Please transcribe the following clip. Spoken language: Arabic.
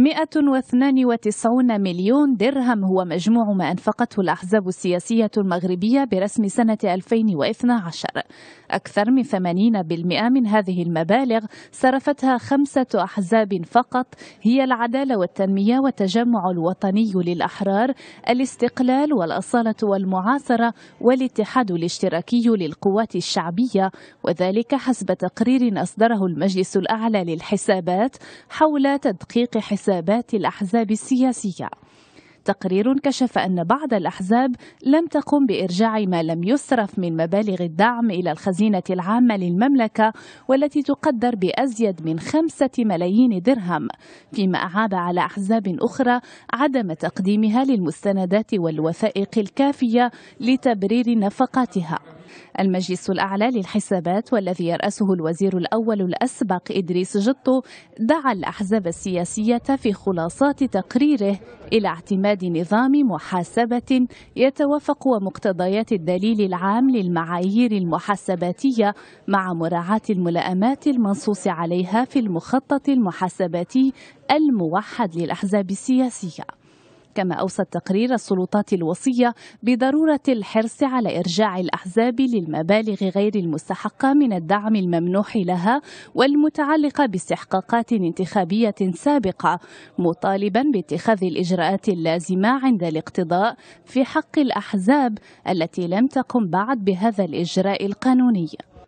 192 مليون درهم هو مجموع ما أنفقته الأحزاب السياسية المغربية برسم سنة 2012 أكثر من 80% من هذه المبالغ صرفتها خمسة أحزاب فقط هي العدالة والتنمية والتجمع الوطني للأحرار الاستقلال والأصالة والمعاصرة والاتحاد الاشتراكي للقوات الشعبية وذلك حسب تقرير أصدره المجلس الأعلى للحسابات حول تدقيق حساب حسابات الأحزاب السياسية تقرير كشف أن بعض الأحزاب لم تقم بإرجاع ما لم يصرف من مبالغ الدعم إلى الخزينة العامة للمملكة والتي تقدر بأزيد من خمسة ملايين درهم فيما أعاب على أحزاب أخرى عدم تقديمها للمستندات والوثائق الكافية لتبرير نفقاتها المجلس الأعلى للحسابات والذي يرأسه الوزير الأول الأسبق إدريس جطو دعا الأحزاب السياسية في خلاصات تقريره إلى اعتماد نظام محاسبة يتوافق ومقتضيات الدليل العام للمعايير المحاسباتية مع مراعاة الملائمات المنصوص عليها في المخطط المحاسباتي الموحد للأحزاب السياسية كما أوصى التقرير السلطات الوصية بضرورة الحرص على إرجاع الأحزاب للمبالغ غير المستحقة من الدعم الممنوح لها والمتعلقة باستحقاقات انتخابية سابقة مطالبا باتخاذ الإجراءات اللازمة عند الاقتضاء في حق الأحزاب التي لم تقم بعد بهذا الإجراء القانوني